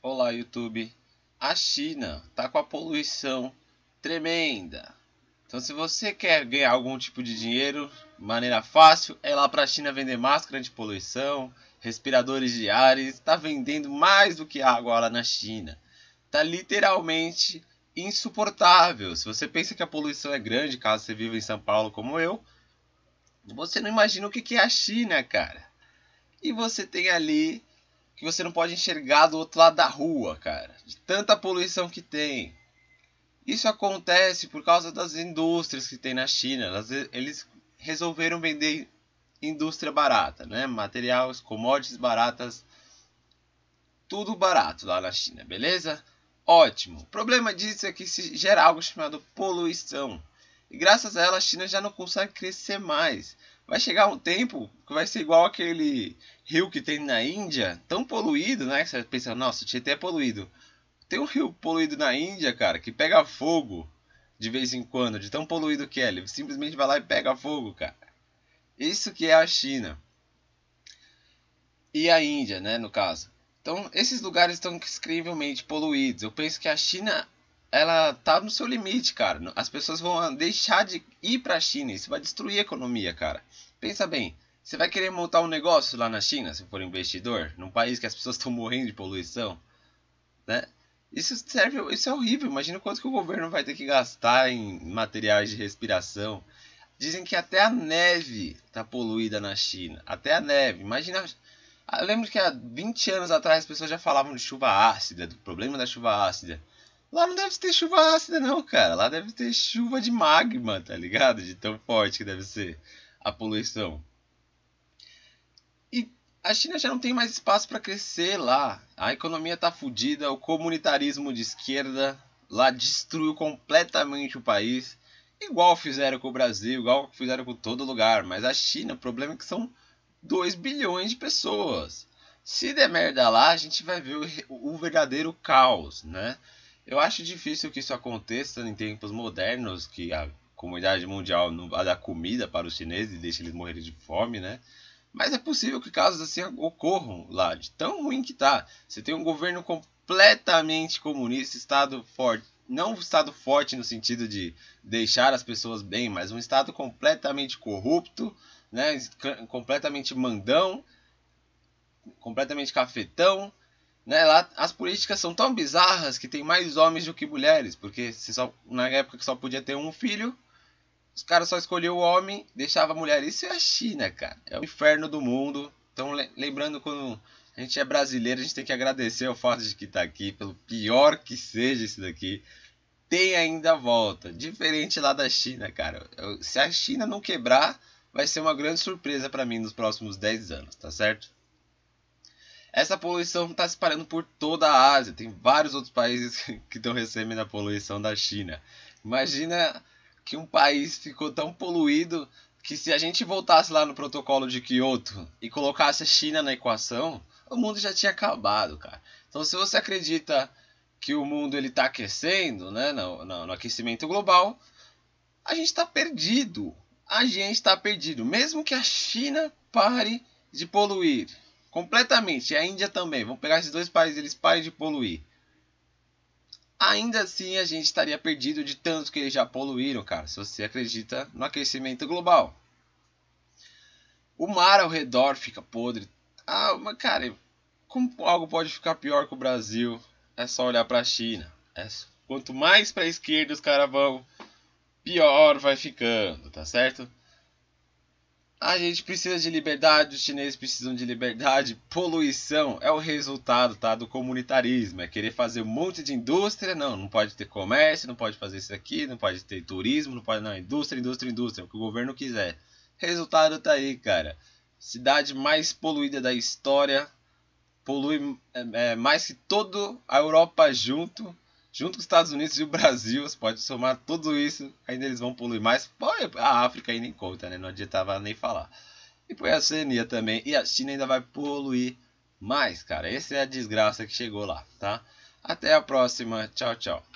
Olá, YouTube. A China tá com a poluição tremenda. Então, se você quer ganhar algum tipo de dinheiro, maneira fácil é ir lá para a China vender máscara de poluição, respiradores de ar. Está vendendo mais do que água lá na China. Tá literalmente insuportável. Se você pensa que a poluição é grande, caso você viva em São Paulo como eu, você não imagina o que é a China, cara. E você tem ali que você não pode enxergar do outro lado da rua, cara. De tanta poluição que tem. Isso acontece por causa das indústrias que tem na China. Elas, eles resolveram vender indústria barata, né? Materiais, commodities baratas. Tudo barato lá na China, beleza? Ótimo. O problema disso é que se gera algo chamado poluição. E graças a ela a China já não consegue crescer mais vai chegar um tempo que vai ser igual aquele rio que tem na Índia, tão poluído, né? Que você pensa, nossa, o Tietê é poluído. Tem um rio poluído na Índia, cara, que pega fogo de vez em quando, de tão poluído que é. Ele simplesmente vai lá e pega fogo, cara. Isso que é a China. E a Índia, né, no caso. Então, esses lugares estão incrivelmente poluídos. Eu penso que a China ela tá no seu limite, cara. As pessoas vão deixar de ir para a China, isso vai destruir a economia, cara. Pensa bem, você vai querer montar um negócio lá na China, se for investidor, num país que as pessoas estão morrendo de poluição, né? Isso serve, isso é horrível. Imagina quanto que o governo vai ter que gastar em materiais de respiração. Dizem que até a neve tá poluída na China. Até a neve. Imagina eu ah, lembro que há 20 anos atrás as pessoas já falavam de chuva ácida, do problema da chuva ácida. Lá não deve ter chuva ácida, não, cara. Lá deve ter chuva de magma, tá ligado? De tão forte que deve ser a poluição. E a China já não tem mais espaço para crescer lá. A economia tá fodida, o comunitarismo de esquerda lá destruiu completamente o país. Igual fizeram com o Brasil, igual fizeram com todo lugar. Mas a China, o problema é que são 2 bilhões de pessoas. Se der merda lá, a gente vai ver o verdadeiro caos, né? Eu acho difícil que isso aconteça em tempos modernos, que a comunidade mundial não vá dar comida para os chineses e deixe eles morrerem de fome, né? Mas é possível que casos assim ocorram lá, de tão ruim que tá. Você tem um governo completamente comunista, estado forte, não um estado forte no sentido de deixar as pessoas bem, mas um estado completamente corrupto, né? completamente mandão, completamente cafetão, né, lá as políticas são tão bizarras que tem mais homens do que mulheres, porque se só, na época que só podia ter um filho, os caras só escolhiam o homem, deixava a mulher. Isso é a China, cara. É o inferno do mundo. Então, lembrando quando a gente é brasileiro, a gente tem que agradecer ao fato de que está aqui, pelo pior que seja isso daqui. Tem ainda volta, diferente lá da China, cara. Eu, se a China não quebrar, vai ser uma grande surpresa para mim nos próximos 10 anos, tá certo? Essa poluição está se espalhando por toda a Ásia. Tem vários outros países que estão recebendo a poluição da China. Imagina que um país ficou tão poluído que se a gente voltasse lá no protocolo de Kyoto e colocasse a China na equação, o mundo já tinha acabado, cara. Então, se você acredita que o mundo ele está aquecendo, né, no, no, no aquecimento global, a gente está perdido. A gente está perdido, mesmo que a China pare de poluir completamente. A Índia também. Vamos pegar esses dois países, eles parem de poluir. Ainda assim, a gente estaria perdido de tanto que eles já poluíram, cara. Se você acredita no aquecimento global. O mar ao redor fica podre. Ah, mas cara, como algo pode ficar pior que o Brasil? É só olhar para a China. É Quanto mais para a esquerda os caras vão, pior vai ficando, tá certo? A gente precisa de liberdade, os chineses precisam de liberdade. Poluição é o resultado tá, do comunitarismo. É querer fazer um monte de indústria. Não, não pode ter comércio, não pode fazer isso aqui, não pode ter turismo, não pode. Não, indústria, indústria, indústria. É o que o governo quiser. Resultado tá aí, cara. Cidade mais poluída da história. Polui é, é mais que toda a Europa junto. Junto com os Estados Unidos e o Brasil, você pode somar tudo isso, ainda eles vão poluir mais. A África ainda em conta, né? Não adiantava nem falar. E põe a Oceania também. E a China ainda vai poluir mais, cara. Essa é a desgraça que chegou lá, tá? Até a próxima. Tchau, tchau.